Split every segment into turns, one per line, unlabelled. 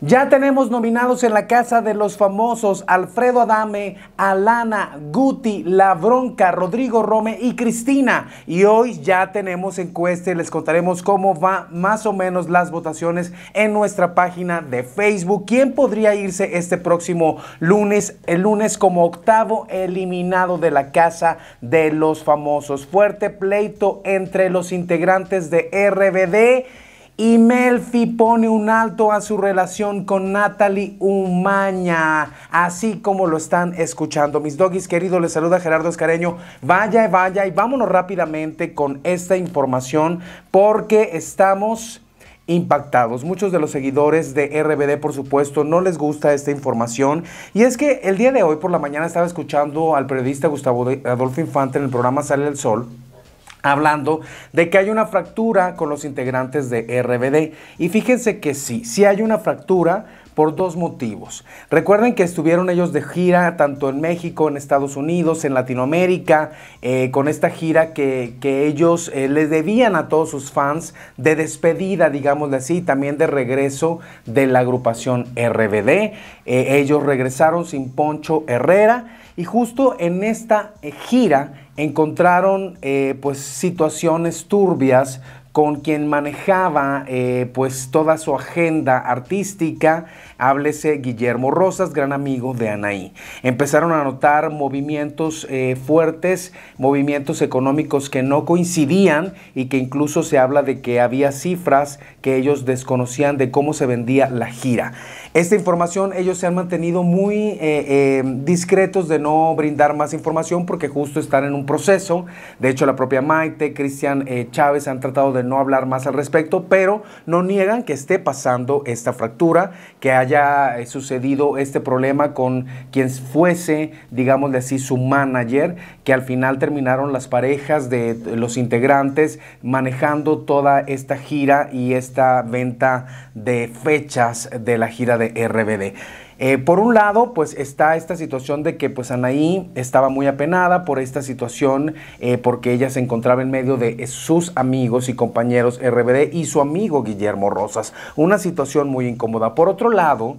Ya tenemos nominados en la casa de los famosos Alfredo Adame, Alana, Guti, La Bronca, Rodrigo Rome y Cristina. Y hoy ya tenemos encuesta y les contaremos cómo va más o menos las votaciones en nuestra página de Facebook. ¿Quién podría irse este próximo lunes, el lunes como octavo eliminado de la casa de los famosos? Fuerte pleito entre los integrantes de RBD y Melfi pone un alto a su relación con Natalie Umaña, así como lo están escuchando. Mis doggies queridos, les saluda Gerardo Escareño. Vaya, vaya y vámonos rápidamente con esta información porque estamos impactados. Muchos de los seguidores de RBD, por supuesto, no les gusta esta información. Y es que el día de hoy por la mañana estaba escuchando al periodista Gustavo Adolfo Infante en el programa Sale el Sol hablando de que hay una fractura con los integrantes de RBD. Y fíjense que sí, sí hay una fractura por dos motivos. Recuerden que estuvieron ellos de gira tanto en México, en Estados Unidos, en Latinoamérica, eh, con esta gira que, ellos eh, les debían a todos sus fans de despedida, digámosle así, también de regreso de la agrupación RBD. Eh, ellos regresaron sin Poncho Herrera y justo en esta gira encontraron eh, pues situaciones turbias con quien manejaba eh, pues toda su agenda artística, háblese Guillermo Rosas, gran amigo de Anaí. Empezaron a notar movimientos eh, fuertes, movimientos económicos que no coincidían y que incluso se habla de que había cifras que ellos desconocían de cómo se vendía la gira. Esta información ellos se han mantenido muy eh, eh, discretos de no brindar más información porque justo están en un proceso. De hecho, la propia Maite, Cristian eh, Chávez han tratado de no hablar más al respecto, pero no niegan que esté pasando esta fractura, que haya sucedido este problema con quien fuese, digamos de así, su manager, que al final terminaron las parejas de los integrantes manejando toda esta gira y esta venta de fechas de la gira de RBD. Eh, por un lado, pues está esta situación de que pues Anaí estaba muy apenada por esta situación, eh, porque ella se encontraba en medio de sus amigos y compañeros RBD y su amigo Guillermo Rosas. Una situación muy incómoda. Por otro lado,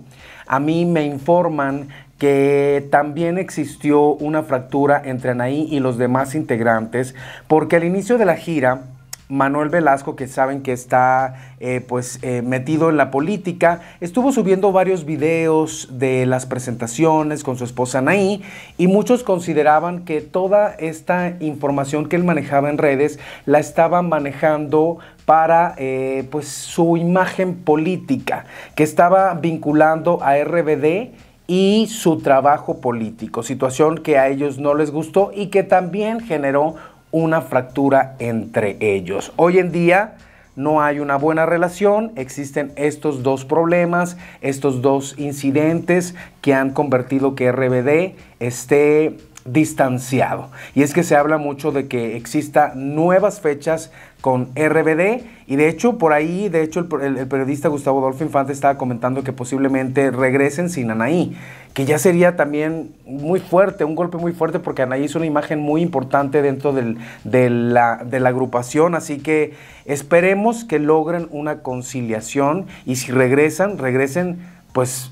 a mí me informan que también existió una fractura entre Anaí y los demás integrantes, porque al inicio de la gira, Manuel Velasco, que saben que está eh, pues eh, metido en la política, estuvo subiendo varios videos de las presentaciones con su esposa Anaí y muchos consideraban que toda esta información que él manejaba en redes la estaba manejando para eh, pues su imagen política, que estaba vinculando a RBD y su trabajo político, situación que a ellos no les gustó y que también generó una fractura entre ellos. Hoy en día no hay una buena relación, existen estos dos problemas, estos dos incidentes que han convertido que RBD esté distanciado. Y es que se habla mucho de que exista nuevas fechas con RBD y de hecho por ahí, de hecho el, periodista Gustavo Adolfo Infante estaba comentando que posiblemente regresen sin Anaí que ya sería también muy fuerte, un golpe muy fuerte, porque Anaí es una imagen muy importante dentro de, la, agrupación, así que esperemos que logren una conciliación y si regresan, regresen pues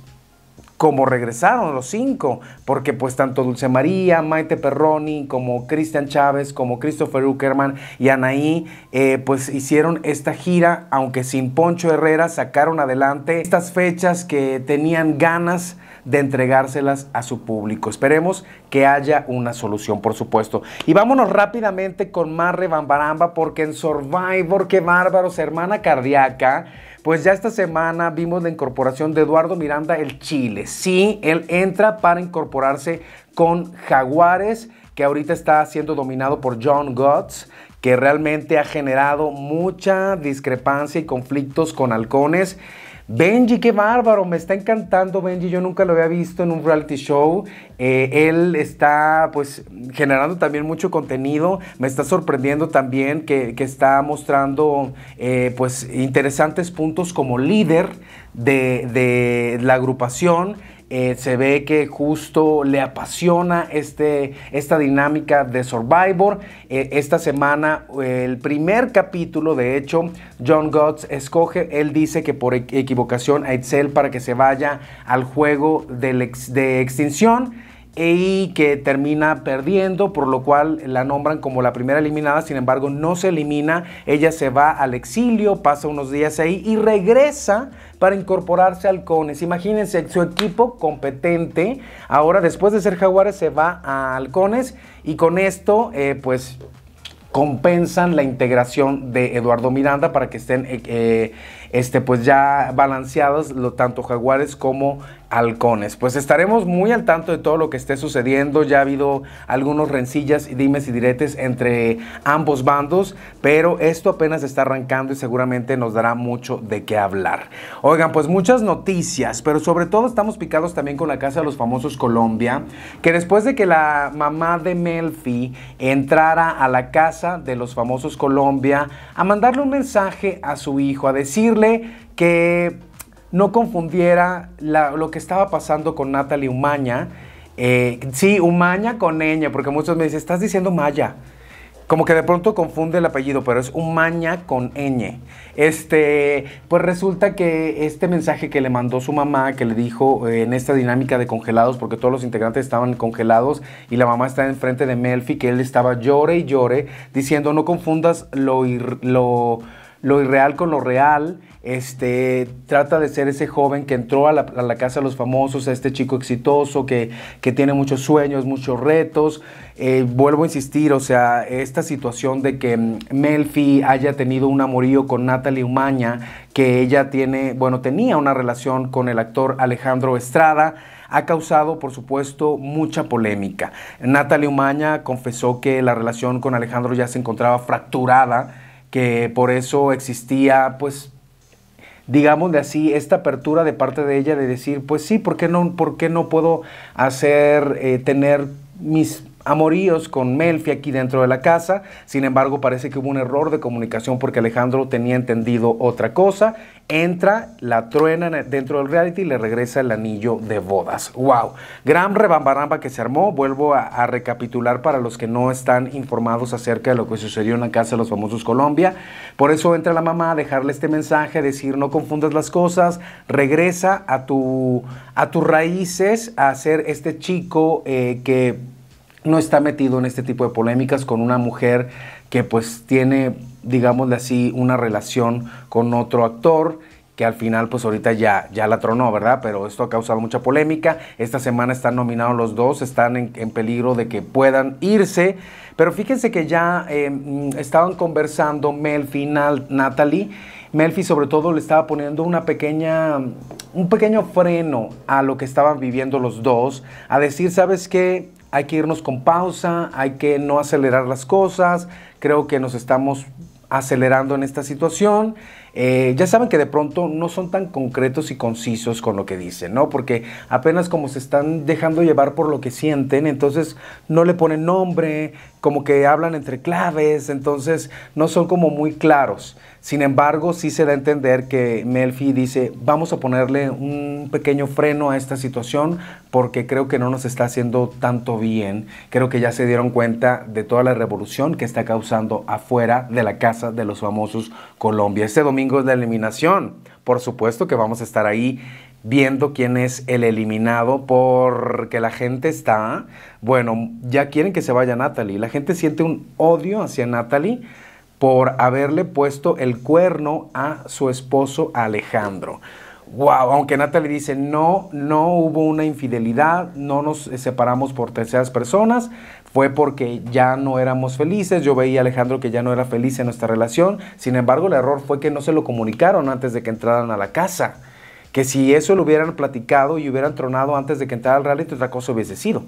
como regresaron los cinco, porque pues tanto Dulce María, Maite Perroni, como Cristian Chávez, como Christopher Uckerman y Anaí, eh, pues hicieron esta gira, aunque sin Poncho Herrera, sacaron adelante estas fechas que tenían ganas de entregárselas a su público. Esperemos que haya una solución, por supuesto. Y vámonos rápidamente con más Bambaramba, porque en Survivor, qué bárbaros, hermana cardíaca. Pues ya esta semana vimos la incorporación de Eduardo Miranda, el Chile. Sí, él entra para incorporarse con Jaguares, que ahorita está siendo dominado por John Gotts que realmente ha generado mucha discrepancia y conflictos con halcones. Benji, qué bárbaro, me está encantando Benji, yo nunca lo había visto en un reality show. Eh, él está pues generando también mucho contenido, me está sorprendiendo también que, está mostrando eh, pues interesantes puntos como líder de la agrupación eh, se ve que justo le apasiona este, esta dinámica de Survivor. Eh, esta semana, eh, el primer capítulo, de hecho, John Gotts escoge, él dice que por equivocación a Excel para que se vaya al juego de extinción y e que termina perdiendo, por lo cual la nombran como la primera eliminada, sin embargo no se elimina, ella se va al exilio, pasa unos días ahí y regresa para incorporarse a Halcones. Imagínense, su equipo competente, ahora después de ser Jaguares se va a Halcones y con esto eh, pues compensan la integración de Eduardo Miranda para que estén eh, eh, este, pues ya balanceados lo, tanto Jaguares como halcones. Pues estaremos muy al tanto de todo lo que esté sucediendo. Ya ha habido algunos rencillas y dimes y diretes entre ambos bandos, pero esto apenas está arrancando y seguramente nos dará mucho de qué hablar. Oigan, pues muchas noticias, pero sobre todo estamos picados también con la Casa de los Famosos Colombia, que después de que la mamá de Melfi entrara a la Casa de los Famosos Colombia a mandarle un mensaje a su hijo, a decirle que no confundiera lo que estaba pasando con Natalie Umaña. Eh, sí, Umaña con ñe, porque muchos me dicen, estás diciendo Maya. Como que de pronto confunde el apellido, pero es Umaña con ñ. Este, pues resulta que este mensaje que le mandó su mamá, que le dijo eh, en esta dinámica de congelados, porque todos los integrantes estaban congelados y la mamá está enfrente de Melfi, que él estaba llore y llore, diciendo no confundas lo irreal con lo real este, trata de ser ese joven que entró a la, casa de los famosos, a este chico exitoso que, tiene muchos sueños, muchos retos. Eh, vuelvo a insistir, o sea, esta situación de que mm, Melfi haya tenido un amorío con Natalie Umaña, que ella tiene, bueno, tenía una relación con el actor Alejandro Estrada, ha causado, por supuesto, mucha polémica. Natalie Umaña confesó que la relación con Alejandro ya se encontraba fracturada, que por eso existía, pues, digamos de así, esta apertura de parte de ella de decir, pues sí, ¿por qué no, por qué no puedo hacer, eh, tener mis amoríos con Melfi aquí dentro de la casa. Sin embargo, parece que hubo un error de comunicación porque Alejandro tenía entendido otra cosa. Entra, la truena dentro del reality y le regresa el anillo de bodas. ¡Wow! Gran rebambaramba que se armó. Vuelvo a, recapitular para los que no están informados acerca de lo que sucedió en la casa de los famosos Colombia. Por eso entra la mamá a dejarle este mensaje, decir no confundas las cosas, regresa a, tu, a tus raíces, a ser este chico eh, que no está metido en este tipo de polémicas con una mujer que pues tiene, digámosle así, una relación con otro actor que al final pues ahorita ya, ya la tronó, ¿verdad? Pero esto ha causado mucha polémica. Esta semana están nominados los dos, están en, peligro de que puedan irse. Pero fíjense que ya em, estaban conversando Melfi, Natalie. Melfi sobre todo le estaba poniendo una pequeña, un pequeño freno a lo que estaban viviendo los dos, a decir, ¿sabes qué? hay que irnos con pausa, hay que no acelerar las cosas, creo que nos estamos acelerando en esta situación. Eh, ya saben que de pronto no son tan concretos y concisos con lo que dicen, ¿no? Porque apenas como se están dejando llevar por lo que sienten, entonces no le ponen nombre, como que hablan entre claves, entonces no son como muy claros. Sin embargo, sí se da a entender que Melfi dice, vamos a ponerle un pequeño freno a esta situación porque creo que no nos está haciendo tanto bien. Creo que ya se dieron cuenta de toda la revolución que está causando afuera de la casa de los famosos Colombia. Este domingo es la eliminación. Por supuesto que vamos a estar ahí viendo quién es el eliminado porque la gente está, bueno, ya quieren que se vaya Natalie. La gente siente un odio hacia Natalie por haberle puesto el cuerno a su esposo Alejandro. Wow, aunque Natalie dice, no, no hubo una infidelidad, no nos eh, separamos por terceras personas, fue porque ya no éramos felices, yo veía a Alejandro que ya no era feliz en nuestra relación, sin embargo el error fue que no se lo comunicaron antes de que entraran a la casa, que si eso lo hubieran platicado y hubieran tronado antes de que entrara al reality, otra cosa hubiese sido.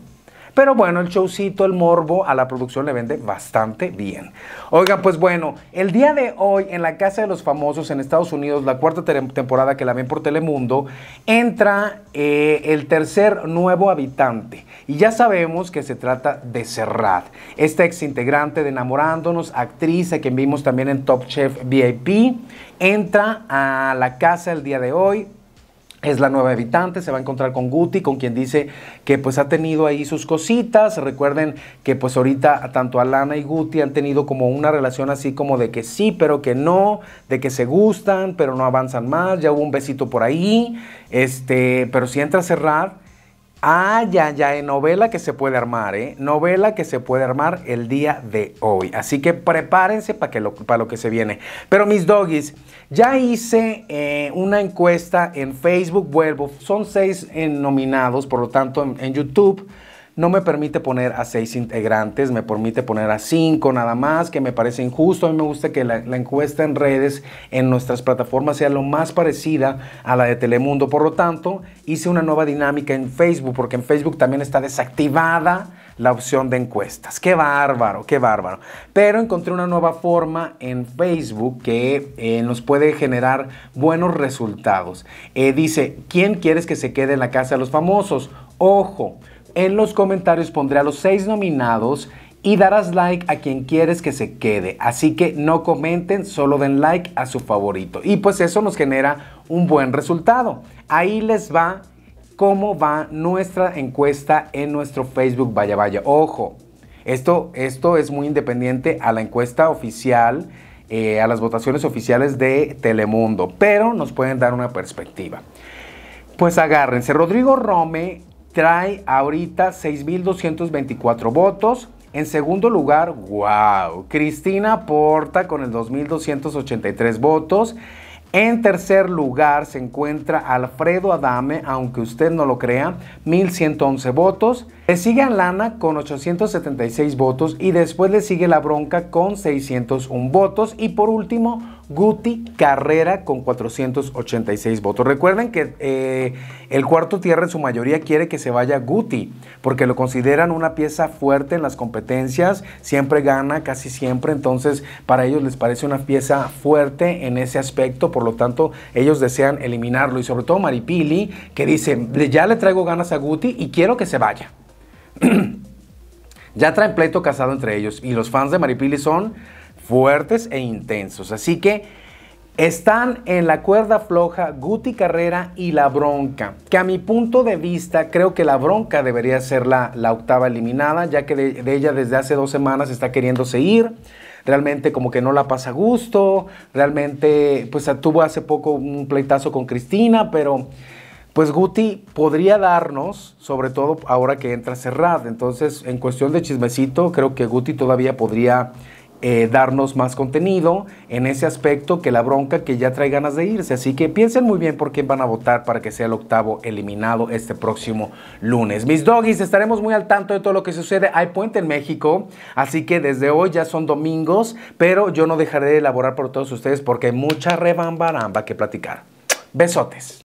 Pero bueno, el showcito, el morbo a la producción le vende bastante bien. Oiga, pues bueno, el día de hoy en la Casa de los Famosos en Estados Unidos, la cuarta temporada que la ven por Telemundo, entra eh, el tercer nuevo habitante. Y ya sabemos que se trata de Serrat, esta ex integrante de Enamorándonos, actriz a quien vimos también en Top Chef VIP, entra a la casa el día de hoy es la nueva habitante, se va a encontrar con Guti, con quien dice que pues ha tenido ahí sus cositas. Recuerden que pues ahorita tanto Alana y Guti han tenido como una relación así como de que sí, pero que no, de que se gustan, pero no avanzan más, ya hubo un besito por ahí. Este, pero si entra a cerrar, Ah, ya, ya, novela que se puede armar, ¿eh? Novela que se puede armar el día de hoy. Así que prepárense para, lo, lo que se viene. Pero mis doggies, ya hice eh, una encuesta en Facebook, vuelvo, son seis nominados, por lo tanto en YouTube no me permite poner a seis integrantes, me permite poner a cinco nada más, que me parece injusto. A mí me gusta que la, encuesta en redes, en nuestras plataformas, sea lo más parecida a la de Telemundo. Por lo tanto, hice una nueva dinámica en Facebook, porque en Facebook también está desactivada la opción de encuestas. Qué bárbaro, qué bárbaro. Pero encontré una nueva forma en Facebook que eh, nos puede generar buenos resultados. Eh, dice, ¿quién quieres que se quede en la casa de los famosos? Ojo, en los comentarios pondré a los seis nominados y darás like a quien quieres que se quede. Así que no comenten, solo den like a su favorito. Y pues eso nos genera un buen resultado. Ahí les va cómo va nuestra encuesta en nuestro Facebook. Vaya, vaya, ojo. Esto, esto es muy independiente a la encuesta oficial, eh, a las votaciones oficiales de Telemundo, pero nos pueden dar una perspectiva. Pues agárrense, Rodrigo Rome trae ahorita 6.224 votos. En segundo lugar, wow, Cristina Porta con el 2.283 votos. En tercer lugar se encuentra Alfredo Adame, aunque usted no lo crea, 1.111 votos. Le sigue a Lana con 876 votos y después le sigue La Bronca con 601 votos y por último Guti Carrera con 486 votos. Recuerden que eh, el cuarto tierra en su mayoría quiere que se vaya Guti porque lo consideran una pieza fuerte en las competencias, siempre gana casi siempre, entonces para ellos les parece una pieza fuerte en ese aspecto, por lo tanto ellos desean eliminarlo y sobre todo Maripili que dice ya le traigo ganas a Guti y quiero que se vaya ya traen pleito casado entre ellos y los fans de Maripili son fuertes e intensos. Así que están en la cuerda floja Guti Carrera y La Bronca, que a mi punto de vista creo que La Bronca debería ser la, octava eliminada, ya que de, ella desde hace dos semanas está queriéndose ir. Realmente como que no la pasa a gusto, realmente pues tuvo hace poco un pleitazo con Cristina, pero pues Guti podría darnos, sobre todo ahora que entra Serrat. Entonces, en cuestión de chismecito, creo que Guti todavía podría eh, darnos más contenido en ese aspecto que la bronca que ya trae ganas de irse. Así que piensen muy bien por qué van a votar para que sea el octavo eliminado este próximo lunes. Mis doggies, estaremos muy al tanto de todo lo que sucede. Hay puente en México, así que desde hoy ya son domingos, pero yo no dejaré de elaborar por todos ustedes porque hay mucha rebambaramba que platicar. Besotes.